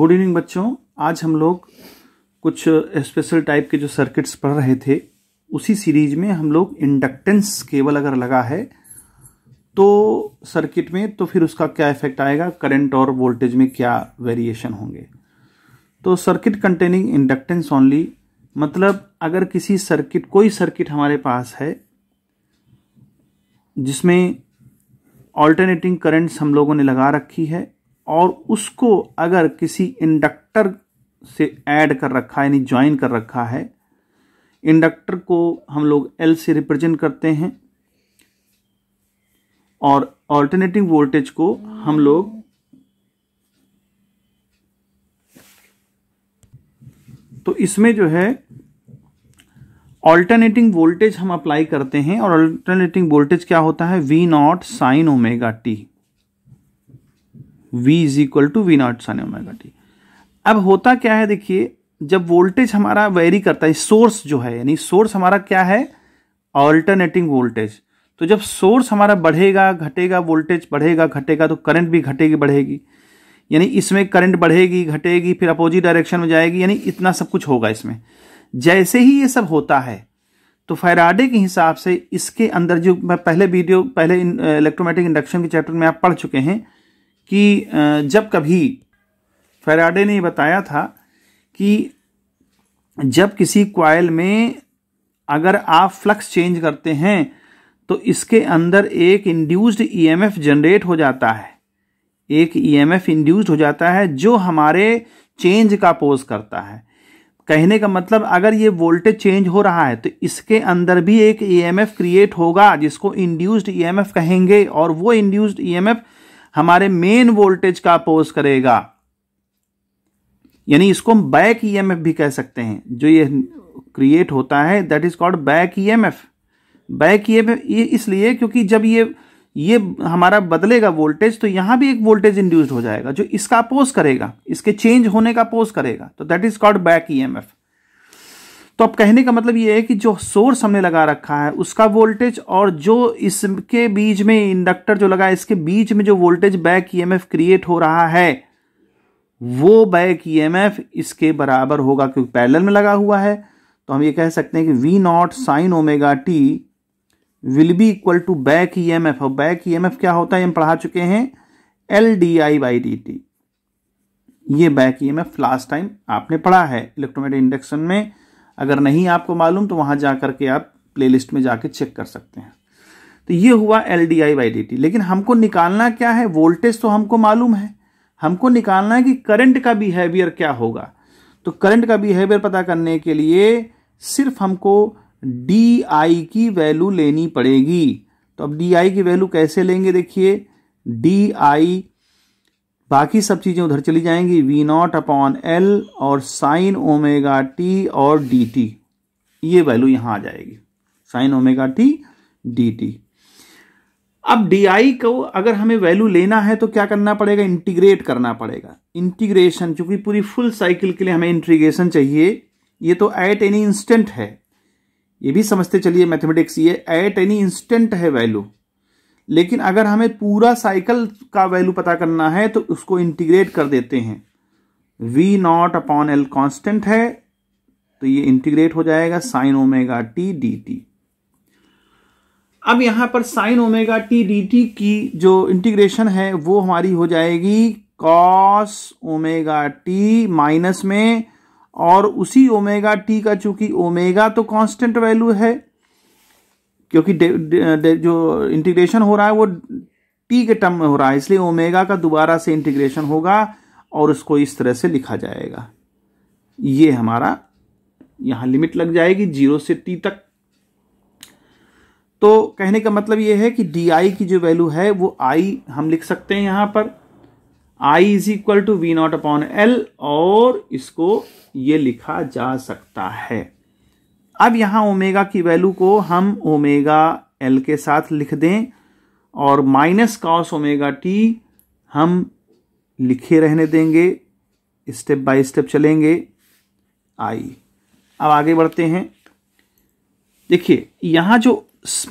good evening बच्चों आज हम लोग कुछ स्पेशल टाइप के जो सर्किट्स पढ़ रहे थे उसी सीरीज में हम लोग इंडक्टेंस केबल अगर लगा है तो सर्किट में तो फिर उसका क्या इफेक्ट आएगा करंट और वोल्टेज में क्या वेरिएशन होंगे तो सर्किट कंटेनिंग इंडक्टेंस ओनली मतलब अगर किसी सर्किट कोई सर्किट हमारे पास है जिसमें ऑल्टरनेटिंग करंट्स हम लोगों ने लगा रखी है और उसको अगर किसी इंडक्टर से ऐड कर रखा है यानी ज्वाइन कर रखा है इंडक्टर को हम लोग एल से रिप्रेजेंट करते हैं और ऑल्टरनेटिंग वोल्टेज को हम लोग तो इसमें जो है ऑल्टरनेटिंग वोल्टेज हम अप्लाई करते हैं और ऑल्टरनेटिंग वोल्टेज क्या होता है V naught sine omega T V is equal to V naught sine omega T अब होता क्या है देखिए जब वोल्टेज हमारा वेरी करता है सोर्स जो है यानी सोर्स हमारा क्या है ऑल्टरनेटिंग वोल्टेज तो जब सोर्स हमारा बढ़ेगा घटेगा वोल्टेज बढ़ेगा घटेगा तो करंट भी घटेगी बढ़ेगी यानी इसमें करंट बढ़ेगी घटेगी फिर अपोजिट डायरेक्शन में जाएगी यानी इतना सब कुछ होगा इसमें जैसे ही ये सब होता है तो फैराडे के हिसाब से इसके अंदर जो मैं पहले वीडियो पहले इलेक्ट्रोमैटिक इंडक्शन के चैप्टर में आप पढ़ चुके हैं कि जब कभी फैराडे ने बताया था कि जब किसी क्वाइल में अगर आप फ्लक्स चेंज करते हैं तो इसके अंदर एक इंड्यूस्ड ईएमएफ e जनरेट हो जाता है एक ईएमएफ e इंड्यूस्ड हो जाता है जो हमारे चेंज का पोज करता है कहने का मतलब अगर ये वोल्टेज चेंज हो रहा है तो इसके अंदर भी एक ईएमएफ e क्रिएट होगा जिसको इंड्यूस्ड ईएमएफ कहेंगे और वो इंड्यूस्ड ईएमएफ हमारे मेन वोल्टेज का अपोज करेगा यानी इसको हम बैक ईएमएफ भी कह सकते हैं जो ये क्रिएट होता है that is called back EMF back EMF ये इसलिए क्योंकि जब ये ये हमारा बदलेगा वोल्टेज तो यहां भी एक वोल्टेज इंड्यूस्ड हो जाएगा जो इसका अपोज करेगा इसके चेंज होने का अपोज करेगा तो that is called back EMF तो अब कहने का मतलब ये है कि जो सोर्स हमने लगा रखा है उसका वोल्टेज और जो इसके बीच में इंडक्टर जो लगा है इसके बीच में जो voltage back EMF e create हो रहा है वो बैक ईएमएफ e इसके बराबर होगा क्योंकि पैरेलल में लगा हुआ है तो हम ये कह सकते हैं कि V naught sine omega T will be equal to back E M F back E M F क्या होता है हम पढ़ा चुके हैं L D I by D T ये back E M F last time आपने पढ़ा है इलेक्ट्रोमेटिक इंडक्शन में अगर नहीं आपको मालूम तो वहां जा करके आप प्लेलिस्ट में जाके चेक कर सकते हैं तो ये हुआ L D I by D T लेकिन हमको निकालना क्या है वोल्टेज तो हमको मालूम है हमको निकालना है कि करंट का बिहेवियर क्या होगा तो करंट का बिहेवियर पता करने के लिए सिर्फ हमको डी आई की वैल्यू लेनी पड़ेगी तो अब डी आई की वैल्यू कैसे लेंगे देखिए डी आई बाकी सब चीज़ें उधर चली जाएंगी वी नॉट अपॉन एल और साइन ओमेगा टी और डी टी ये वैल्यू यहाँ आ जाएगी sine omega T D T अब डी आई को अगर हमें वैल्यू लेना है तो क्या करना पड़ेगा इंटीग्रेट करना पड़ेगा इंटीग्रेशन चूंकि पूरी फुल साइकिल के लिए हमें इंटीग्रेशन चाहिए ये तो एट एनी इंस्टेंट है ये भी समझते चलिए मैथमेटिक्स ये एट एनी इंस्टेंट है वैल्यू लेकिन अगर हमें पूरा साइकिल का वैल्यू पता करना है तो उसको इंटीग्रेट कर देते हैं V naught upon L constant है तो ये इंटीग्रेट हो जाएगा sine omega T D T अब यहां पर sine omega T D T की जो इंटीग्रेशन है वो हमारी हो जाएगी कॉस ओमेगा टी माइनस में और उसी ओमेगा टी का चूंकि ओमेगा तो कांस्टेंट वैल्यू है क्योंकि दे, दे, दे, जो इंटीग्रेशन हो रहा है वो टी के टर्म में हो रहा है इसलिए ओमेगा का दोबारा से इंटीग्रेशन होगा और उसको इस तरह से लिखा जाएगा ये हमारा यहाँ लिमिट लग जाएगी जीरो से टी तक तो कहने का मतलब ये है कि डी आई की जो वैल्यू है वो आई हम लिख सकते हैं यहाँ पर I is equal to V naught upon L और इसको ये लिखा जा सकता है अब यहां ओमेगा की वैल्यू को हम ओमेगा एल के साथ लिख दें और माइनस कॉस ओमेगा टी हम लिखे रहने देंगे स्टेप बाय स्टेप चलेंगे आई अब आगे बढ़ते हैं देखिए यहां जो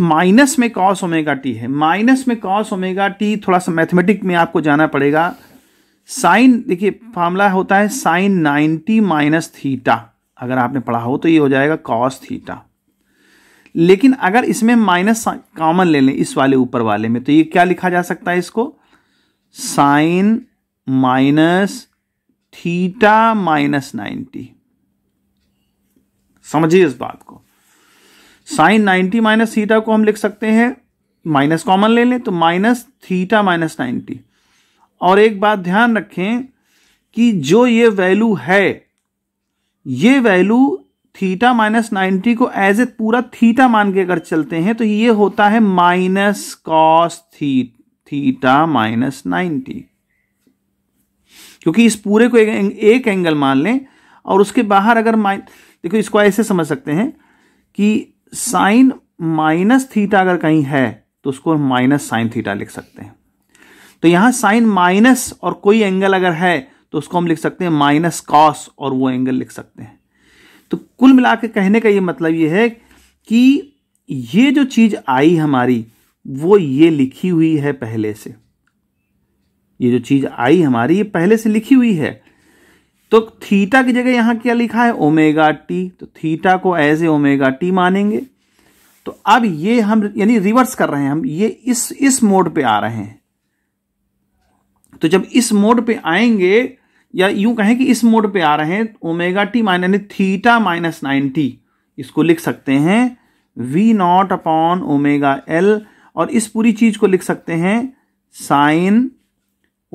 माइनस में कॉस ओमेगा टी है माइनस में कॉस ओमेगा टी थोड़ा सा मैथमेटिक में आपको जाना पड़ेगा साइन देखिए फार्मूला होता है साइन 90 माइनस थीटा अगर आपने पढ़ा हो तो ये हो जाएगा कॉस थीटा लेकिन अगर इसमें माइनस कॉमन ले लें इस वाले ऊपर वाले में तो ये क्या लिखा जा सकता है इसको sine minus theta minus ninety समझिए इस बात को साइन नाइन्टी माइनस थीटा को हम लिख सकते हैं माइनस कॉमन ले लें तो माइनस थीटा माइनस नाइन्टी और एक बात ध्यान रखें कि जो ये वैल्यू है ये वैल्यू थीटा माइनस नाइन्टी को एज ए पूरा थीटा मान के अगर चलते हैं तो ये होता है माइनस कॉस थी थीटा माइनस नाइन्टी क्योंकि इस पूरे को एक, एक एंगल मान लें और उसके बाहर अगर माइन देखो इसको ऐसे समझ सकते हैं कि साइन माइनस थीटा अगर कहीं है तो उसको माइनस साइन थीटा लिख सकते हैं तो यहां साइन माइनस और कोई एंगल अगर है तो उसको हम लिख सकते हैं माइनस कॉस और वो एंगल लिख सकते हैं तो कुल मिला के कहने का ये मतलब ये है कि ये जो चीज़ आई हमारी वो ये लिखी हुई है पहले से ये जो चीज़ आई हमारी ये पहले से लिखी हुई है तो थीटा की जगह यहाँ क्या लिखा है ओमेगा टी तो थीटा को एज ए ओमेगा टी मानेंगे तो अब ये हम यानी रिवर्स कर रहे हैं हम ये इस इस मोड पे आ रहे हैं तो जब इस मोड पे आएंगे या यूं कहें कि इस मोड पे आ रहे हैं ओमेगा टी माइनस यानी थीटा माइनस नाइन्टी इसको लिख सकते हैं V naught upon omega L और इस पूरी चीज को लिख सकते हैं sine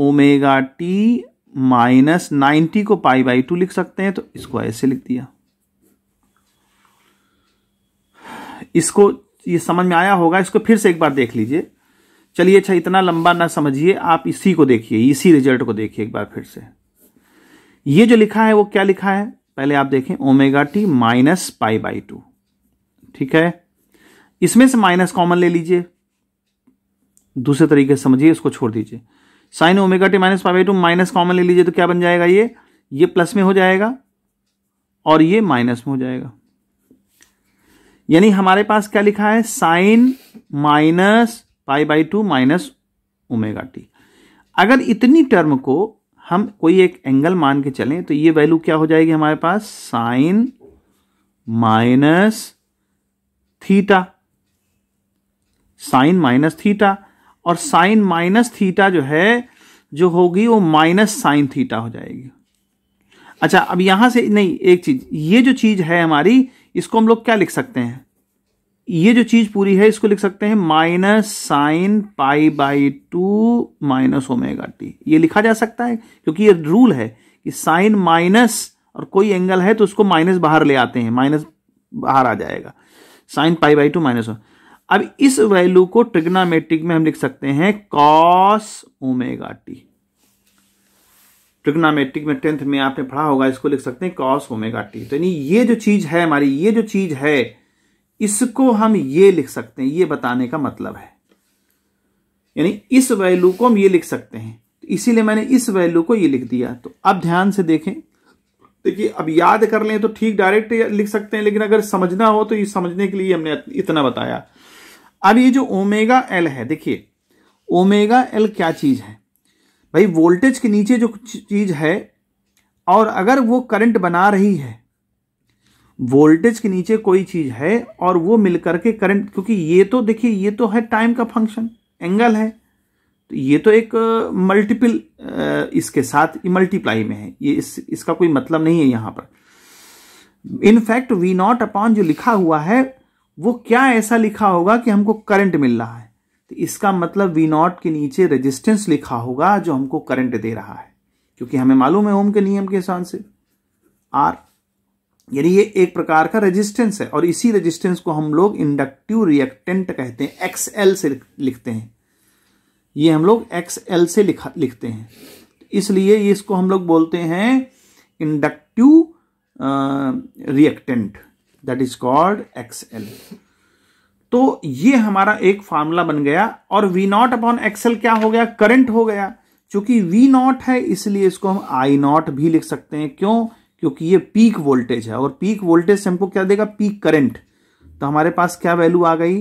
omega T minus ninety को पाई बाई टू लिख सकते हैं तो इसको ऐसे लिख दिया इसको ये समझ में आया होगा इसको फिर से एक बार देख लीजिए चलिए अच्छा इतना लंबा ना समझिए आप इसी को देखिए इसी रिजल्ट को देखिए एक बार फिर से ये जो लिखा है वो क्या लिखा है पहले आप देखें omega T minus pi by two ठीक है इसमें से माइनस कॉमन ले लीजिए दूसरे तरीके से समझिए इसको छोड़ दीजिए sine omega T minus pi by two minus common ले लीजिए तो क्या बन जाएगा ये ये प्लस में हो जाएगा और ये माइनस में हो जाएगा यानी हमारे पास क्या लिखा है sine minus pi by two minus omega T अगर इतनी टर्म को हम कोई एक एंगल मान के चलें तो ये वैल्यू क्या हो जाएगी हमारे पास sine minus theta sine minus theta और साइन माइनस थीटा जो है जो होगी वो माइनस साइन थीटा हो जाएगी अच्छा अब यहां से नहीं एक चीज ये जो चीज है हमारी इसको हम लोग क्या लिख सकते हैं ये जो चीज पूरी है इसको लिख सकते हैं minus sine pi by two minus omega T ये लिखा जा सकता है क्योंकि ये रूल है कि साइन माइनस और कोई एंगल है तो उसको माइनस बाहर ले आते हैं माइनस बाहर आ जाएगा sine pi by two minus अब इस वैल्यू को ट्रिग्नामेट्रिक में हम लिख सकते हैं कॉस ओमेगा टी ट्रिग्नामेट्रिक में टेंथ में आपने पढ़ा होगा इसको लिख सकते हैं कॉस ओमेगा टी तो यानी ये जो चीज है हमारी ये जो चीज है इसको हम ये लिख सकते हैं ये बताने का मतलब है यानी इस वैल्यू को हम ये लिख सकते हैं तो इसीलिए मैंने इस वैल्यू को ये लिख दिया तो अब ध्यान से देखें देखिए अब याद कर लें तो ठीक डायरेक्ट लिख सकते हैं लेकिन अगर समझना हो तो ये समझने के लिए हमने इतना बताया अब ये जो ओमेगा एल है देखिए ओमेगा एल क्या चीज है भाई वोल्टेज के नीचे जो चीज है और अगर वो करंट बना रही है वोल्टेज के नीचे कोई चीज है और वो मिलकर के करंट क्योंकि ये तो देखिए ये तो है टाइम का फंक्शन एंगल है तो ये तो एक मल्टीपल uh, uh, इसके साथ मल्टीप्लाई में है ये इस इसका कोई मतलब नहीं है यहां पर इनफैक्ट वी नॉट अपॉन जो लिखा हुआ है वो क्या ऐसा लिखा होगा कि हमको करंट मिल रहा है तो इसका मतलब वी नॉट के नीचे रेजिस्टेंस लिखा होगा जो हमको करंट दे रहा है क्योंकि हमें मालूम है ओम के नियम के हिसाब से आर यानी ये एक प्रकार का रेजिस्टेंस है और इसी रेजिस्टेंस को हम लोग इंडक्टिव रिएक्टेंट कहते हैं एक्स एल से लिखते हैं ये हम लोग एक्स एल से लिखा लिखते हैं इसलिए इसको हम लोग बोलते हैं inductive reactance that is called X L तो ये हमारा एक फार्मूला बन गया और वी नॉट अपॉन एक्सएल क्या हो गया करंट हो गया चूंकि वी नॉट है इसलिए इसको हम आई नॉट भी लिख सकते हैं क्यों क्योंकि ये पीक वोल्टेज है और पीक वोल्टेज से हमको क्या देगा पीक करंट तो हमारे पास क्या वैल्यू आ गई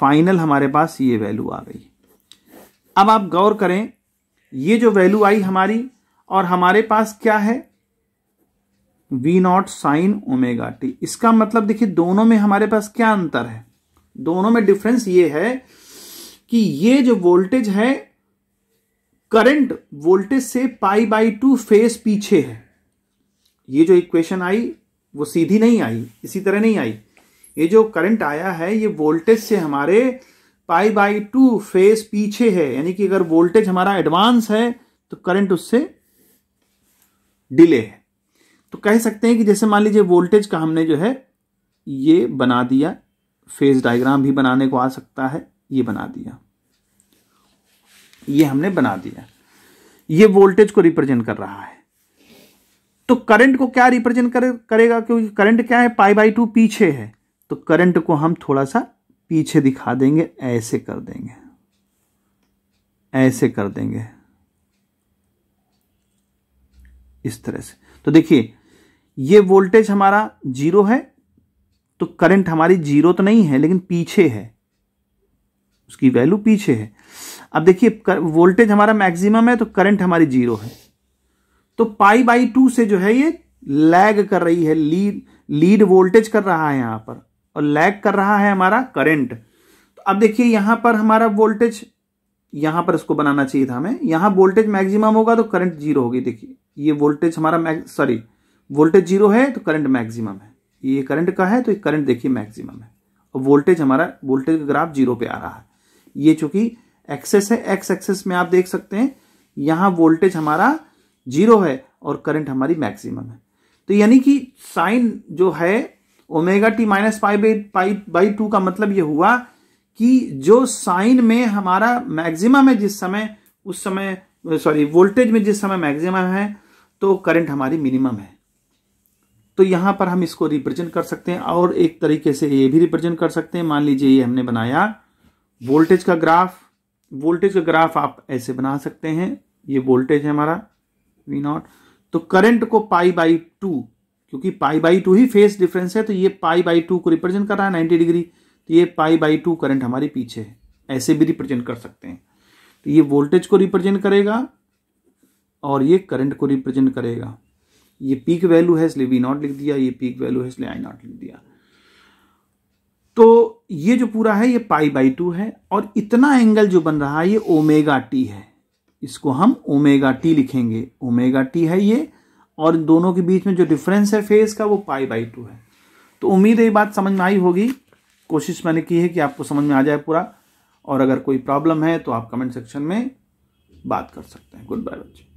फाइनल हमारे पास ये वैल्यू आ गई अब आप गौर करें ये जो वैल्यू आई हमारी और हमारे पास क्या है V naught sine omega T इसका मतलब देखिए दोनों में हमारे पास क्या अंतर है दोनों में डिफरेंस ये है कि ये जो वोल्टेज है करंट वोल्टेज से पाई बाई टू फेस पीछे है ये जो इक्वेशन आई वो सीधी नहीं आई इसी तरह नहीं आई ये जो करंट आया है ये वोल्टेज से हमारे पाई बाई टू फेस पीछे है यानी कि अगर वोल्टेज हमारा एडवांस है तो करंट उससे डिले है तो कह सकते हैं कि जैसे मान लीजिए वोल्टेज का हमने जो है ये बना दिया फेज डायग्राम भी बनाने को आ सकता है ये बना दिया ये हमने बना दिया ये वोल्टेज को रिप्रेजेंट कर रहा है तो करंट को क्या रिप्रेजेंट करे, करेगा क्योंकि करंट क्या है पाई बाई टू पीछे है तो करंट को हम थोड़ा सा पीछे दिखा देंगे ऐसे कर देंगे ऐसे कर देंगे इस तरह से तो देखिए ये वोल्टेज हमारा जीरो है तो करंट हमारी जीरो तो नहीं है लेकिन पीछे है उसकी वैल्यू पीछे है अब देखिए वोल्टेज हमारा मैक्सिमम है तो करंट हमारी जीरो है तो पाई बाई टू से जो है ये लैग कर रही है लीड लीड वोल्टेज कर रहा है यहां पर और लैग कर रहा है हमारा करंट तो अब देखिए यहां पर हमारा वोल्टेज यहां पर इसको बनाना चाहिए था हमें यहां वोल्टेज मैक्सिमम होगा तो करंट जीरो होगी देखिए ये वोल्टेज हमारा सॉरी वोल्टेज जीरो है तो करंट मैक्सिमम है ये करंट का है तो करंट देखिए मैक्सिमम है और वोल्टेज हमारा वोल्टेज का ग्राफ जीरो पे आ रहा है ये चूंकि एक्सेस है एक्स एक्सेस में आप देख सकते हैं यहां वोल्टेज हमारा जीरो है और करंट हमारी मैक्सिमम है तो यानी कि साइन जो है omega T minus pi by pi by two का मतलब यह हुआ कि जो साइन में हमारा मैक्सिमम है जिस समय उस समय सॉरी वोल्टेज में जिस समय मैक्सिमम है तो करंट हमारी मिनिमम है तो यहां पर हम इसको रिप्रेजेंट कर सकते हैं और एक तरीके से ये भी रिप्रेजेंट कर सकते हैं मान लीजिए ये हमने बनाया वोल्टेज का ग्राफ वोल्टेज का ग्राफ आप ऐसे बना सकते हैं ये वोल्टेज है हमारा वी नॉट तो करंट को पाई बाई टू क्योंकि पाई बाई टू ही फेस डिफरेंस है तो ये पाई बाई टू को रिप्रेजेंट कर रहा है नाइन्टी डिग्री तो ये पाई बाई टू करंट हमारे पीछे है ऐसे भी रिप्रेजेंट कर सकते हैं तो ये वोल्टेज को रिप्रेजेंट करेगा और ये करंट को रिप्रेजेंट करेगा ये पीक वैल्यू है इसलिए वी नॉट लिख दिया ये पीक वैल्यू है इसलिए आई नॉट लिख दिया तो ये जो पूरा है ये पाई बाई टू है और इतना एंगल जो बन रहा है ये ओमेगा टी है इसको हम ओमेगा टी लिखेंगे ओमेगा टी है ये और दोनों के बीच में जो डिफरेंस है फेज का वो पाई बाई टू है तो उम्मीद है ये बात समझ में आई होगी कोशिश मैंने की है कि आपको समझ में आ जाए पूरा और अगर कोई प्रॉब्लम है तो आप कमेंट सेक्शन में बात कर सकते हैं गुड बाय बच्चे